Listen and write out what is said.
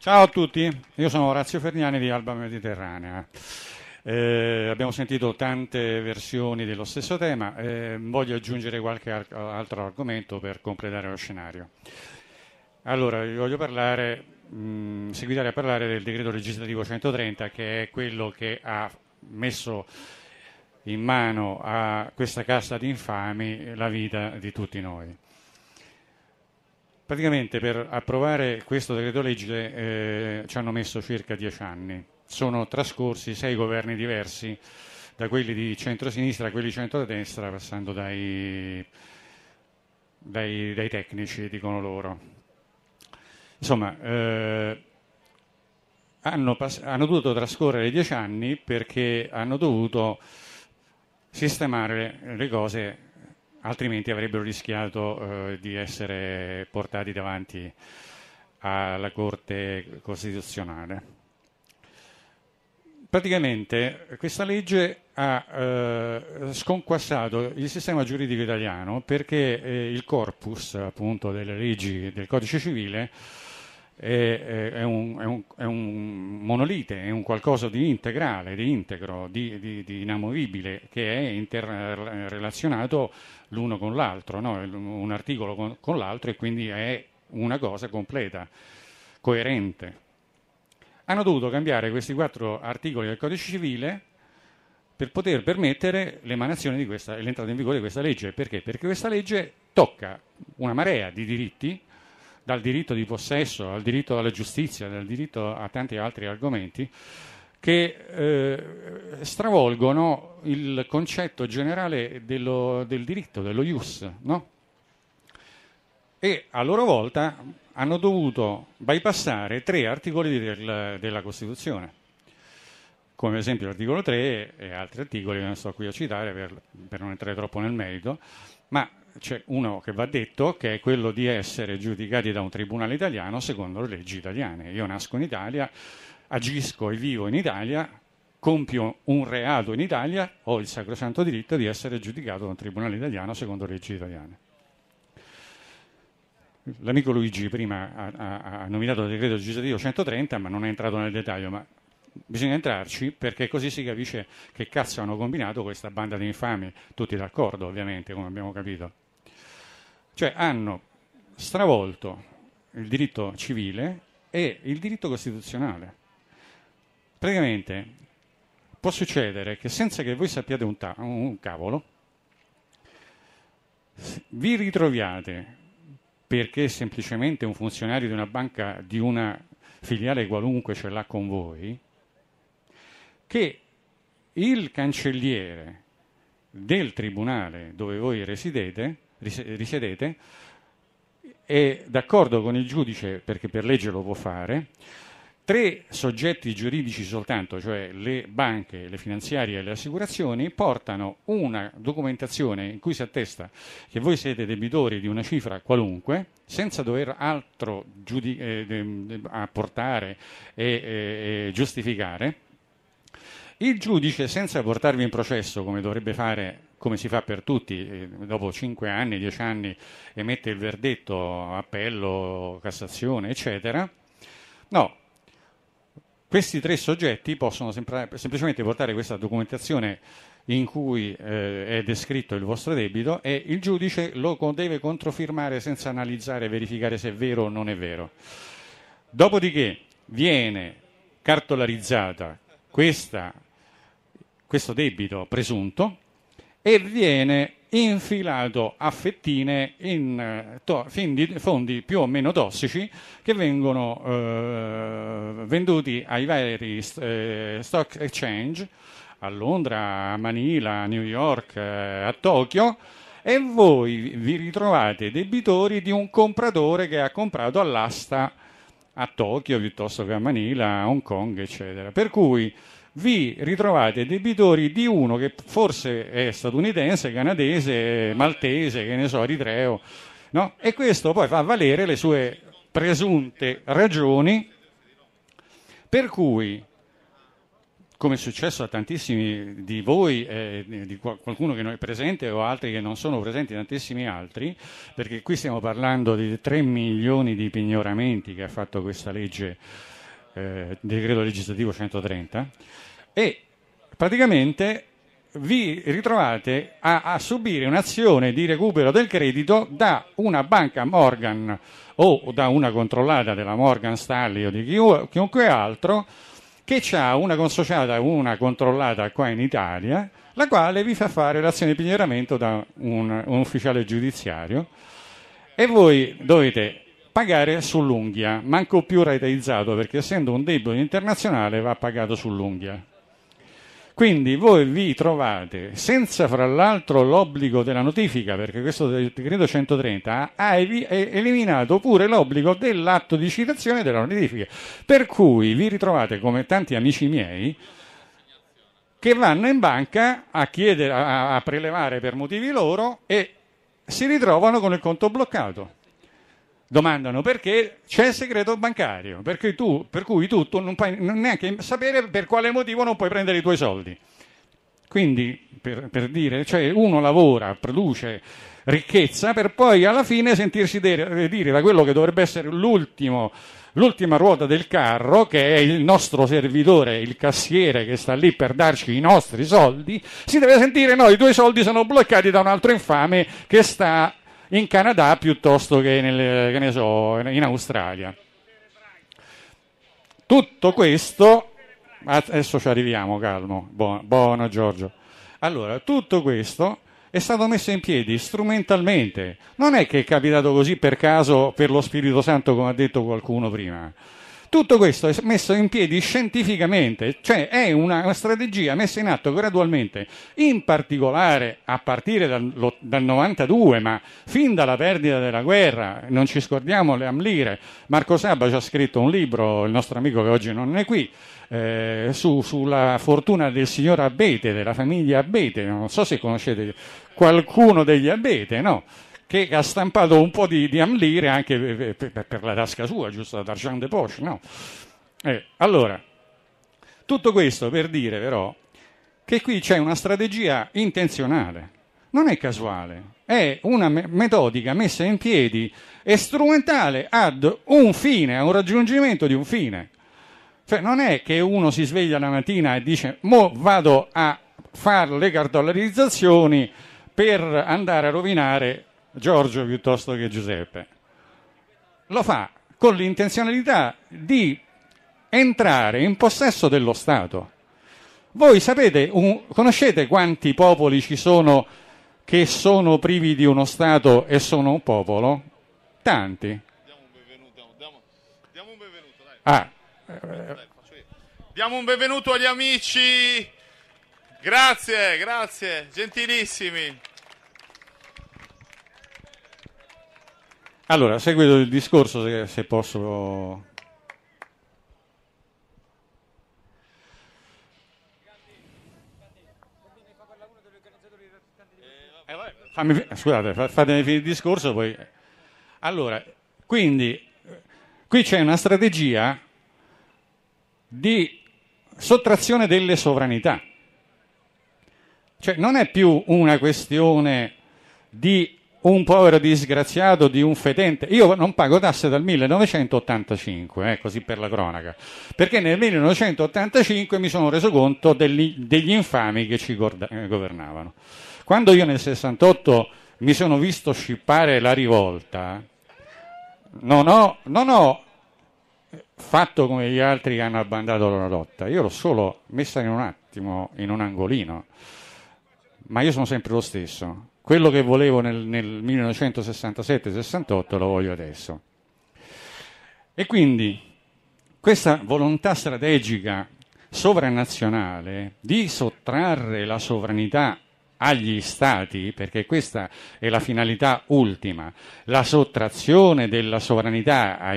Ciao a tutti, io sono Orazio Ferniani di Alba Mediterranea. Eh, abbiamo sentito tante versioni dello stesso tema, eh, voglio aggiungere qualche ar- altro argomento per completare lo scenario. Allora, vi voglio parlare, mh, mm, seguitare a parlare del decreto legislativo 130 che è quello che ha messo in mano a questa cassa di infami la vita di tutti noi. Praticamente per approvare questo decreto legge eh, ci hanno messo circa dieci anni. Sono trascorsi sei governi diversi, da quelli di centro-sinistra a quelli di centro-destra, passando dai, dai, dai tecnici, dicono loro. Insomma, eh, hanno, pass- hanno dovuto trascorrere dieci anni perché hanno dovuto sistemare le cose altrimenti avrebbero rischiato eh, di essere portati davanti alla Corte Costituzionale. Praticamente questa legge ha eh, sconquassato il sistema giuridico italiano perché eh, il corpus appunto, delle leggi del codice civile è, è, un, è, un, è, un, monolite, è un qualcosa di integrale, di integro, di, di, di inamovibile che è interrelazionato l'uno con l'altro, no? un articolo con, con l'altro e quindi è una cosa completa, coerente. Hanno dovuto cambiare questi quattro articoli del codice civile per poter permettere l'emanazione di questa, l'entrata in vigore di questa legge. Perché? Perché questa legge tocca una marea di diritti dal diritto di possesso al diritto alla giustizia, dal diritto a tanti altri argomenti, che eh, stravolgono il concetto generale dello, del diritto, dello ius, no? e a loro volta hanno dovuto bypassare tre articoli del, della Costituzione, come ad esempio l'articolo 3 e altri articoli, non sto qui a citare per, per non entrare troppo nel merito, ma c'è uno che va detto, che è quello di essere giudicati da un tribunale italiano secondo le leggi italiane. Io nasco in Italia, agisco e vivo in Italia, compio un reato in Italia, ho il sacrosanto diritto di essere giudicato da un tribunale italiano secondo le leggi italiane. L'amico Luigi prima ha, ha, ha nominato il decreto legislativo 130, ma non è entrato nel dettaglio, ma bisogna entrarci perché così si capisce che cazzo hanno combinato questa banda di infami, tutti d'accordo ovviamente, come abbiamo capito. Cioè hanno stravolto il diritto civile e il diritto costituzionale. Praticamente può succedere che senza che voi sappiate un, ta- un cavolo, vi ritroviate perché semplicemente un funzionario di una banca, di una filiale qualunque ce l'ha con voi, che il cancelliere del tribunale dove voi residete risiedete, è d'accordo con il giudice, perché per legge lo può fare, tre soggetti giuridici soltanto, cioè le banche, le finanziarie e le assicurazioni, portano una documentazione in cui si attesta che voi siete debitori di una cifra qualunque, senza dover altro giudi- eh, ehm, apportare e eh, giustificare il giudice, senza portarvi in processo, come dovrebbe fare, come si fa per tutti, eh, dopo 5 anni, 10 anni, emette il verdetto, appello, Cassazione, eccetera, no, questi tre soggetti possono sempl- semplicemente portare questa documentazione in cui eh, è descritto il vostro debito e il giudice lo con- deve controfirmare senza analizzare e verificare se è vero o non è vero. Dopodiché viene cartolarizzata questa questo debito presunto e viene infilato a fettine in eh, fondi più o meno tossici che vengono eh, venduti ai vari eh, stock exchange a Londra, a Manila, a New York, eh, a Tokyo e voi vi ritrovate debitori di un compratore che ha comprato all'asta a Tokyo piuttosto che a Manila, a Hong Kong, eccetera. Per cui vi ritrovate debitori di uno che forse è statunitense, canadese, maltese, che ne so, eritreo, no? e questo poi fa valere le sue presunte ragioni per cui come è successo a tantissimi di voi, eh, di qualcuno che non è presente o altri che non sono presenti, tantissimi altri, perché qui stiamo parlando di 3 milioni di pignoramenti che ha fatto questa legge eh, decreto legislativo 130 e praticamente vi ritrovate a, a, subire un'azione di recupero del credito da una banca Morgan o da una controllata della Morgan Stanley o di chiunque altro che ha una consociata, una controllata qua in Italia, la quale vi fa fare l'azione di pignoramento da un, un ufficiale giudiziario e voi dovete pagare sull'unghia, manco più rateizzato perché essendo un debito internazionale va pagato sull'unghia. Quindi voi vi trovate senza fra l'altro l'obbligo della notifica, perché questo decreto 130 ha eliminato pure l'obbligo dell'atto di citazione della notifica, per cui vi ritrovate come tanti amici miei che vanno in banca a, chiedere, a prelevare per motivi loro e si ritrovano con il conto bloccato domandano perché c'è il segreto bancario, tu, per cui tu, tu non puoi neanche sapere per quale motivo non puoi prendere i tuoi soldi. Quindi, per, per dire, cioè uno lavora, produce ricchezza per poi alla fine sentirsi de- eh, dire da quello che dovrebbe essere l'ultima ruota del carro, che è il nostro servitore, il cassiere che sta lì per darci i nostri soldi, si deve sentire no, i tuoi soldi sono bloccati da un altro infame che sta in Canada piuttosto che, nel, che so, in Australia. Tutto questo, adesso ci arriviamo, calmo, buono, buono Giorgio. Allora, tutto questo è stato messo in piedi strumentalmente, non è che è capitato così per caso, per lo Spirito Santo, come ha detto qualcuno prima tutto questo è messo in piedi scientificamente, cioè è una, strategia messa in atto gradualmente, in particolare a partire dal, dal 92, ma fin dalla perdita della guerra, non ci scordiamo le Amlire, Marco Sabba ci ha scritto un libro, il nostro amico che oggi non è qui, eh, su, sulla fortuna del signor Abete, della famiglia Abete, non so se conoscete qualcuno degli Abete, no? che ha stampato un po' di, di amlire anche eh, eh, per, per, la tasca sua, giusto? Da Jean de Poche, no? Eh, allora, tutto questo per dire però che qui c'è una strategia intenzionale, non è casuale, è una me- metodica messa in piedi e strumentale ad un fine, a un raggiungimento di un fine. Cioè, non è che uno si sveglia la mattina e dice mo vado a fare le cartolarizzazioni per andare a rovinare Giorgio piuttosto che Giuseppe. Lo fa con l'intenzionalità di entrare in possesso dello Stato. Voi sapete, un, conoscete quanti popoli ci sono che sono privi di uno Stato e sono un popolo? Tanti. Diamo un benvenuto, diamo, diamo un benvenuto dai. Ah, dai, eh, diamo un benvenuto agli amici. Grazie, grazie, gentilissimi. Allora, a seguito del discorso, se, se posso... fammi, scusate, fatemi finire il discorso, poi... Allora, quindi, qui c'è una strategia di sottrazione delle sovranità. Cioè non è più una questione di un povero disgraziato di un fedente. Io non pago tasse dal 1985, eh, così per la cronaca, perché nel 1985 mi sono reso conto degli, degli infami che ci eh, governavano. Quando io nel 68 mi sono visto scippare la rivolta, non ho, non ho fatto come gli altri che hanno abbandonato la lotta, io l'ho solo messa in un attimo, in un angolino, ma io sono sempre lo stesso quello che volevo nel, nel 1967-68 lo voglio adesso. E quindi questa volontà strategica sovranazionale di sottrarre la sovranità agli stati, perché questa è la finalità ultima, la sottrazione della sovranità ai cittadini,